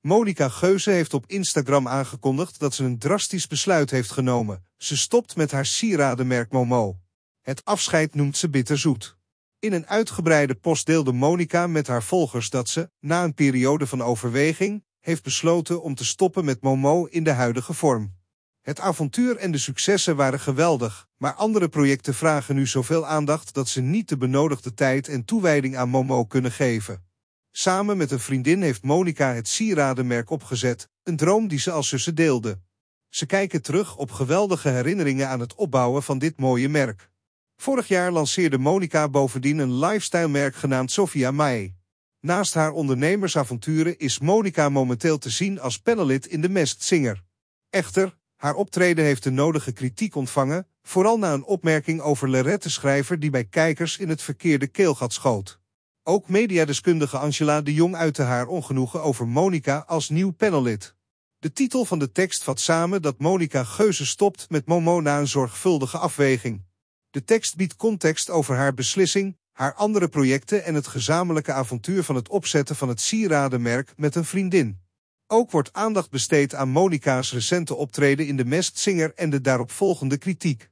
Monica Geuze heeft op Instagram aangekondigd dat ze een drastisch besluit heeft genomen. Ze stopt met haar sieradenmerk Momo. Het afscheid noemt ze bitterzoet. In een uitgebreide post deelde Monica met haar volgers dat ze, na een periode van overweging, heeft besloten om te stoppen met Momo in de huidige vorm. Het avontuur en de successen waren geweldig, maar andere projecten vragen nu zoveel aandacht dat ze niet de benodigde tijd en toewijding aan Momo kunnen geven. Samen met een vriendin heeft Monica het sieradenmerk opgezet, een droom die ze als zussen deelde. Ze kijken terug op geweldige herinneringen aan het opbouwen van dit mooie merk. Vorig jaar lanceerde Monica bovendien een lifestylemerk genaamd Sofia Mai. Naast haar ondernemersavonturen is Monica momenteel te zien als panelid in de Mest Singer. Echter, haar optreden heeft de nodige kritiek ontvangen, vooral na een opmerking over Lerette-schrijver die bij kijkers in het verkeerde keelgat schoot. Ook mediadeskundige Angela de Jong uitte haar ongenoegen over Monica als nieuw panellid. De titel van de tekst vat samen dat Monica Geuze stopt met Momo na een zorgvuldige afweging. De tekst biedt context over haar beslissing, haar andere projecten en het gezamenlijke avontuur van het opzetten van het sieradenmerk met een vriendin. Ook wordt aandacht besteed aan Monica's recente optreden in de Mestzinger en de daaropvolgende kritiek.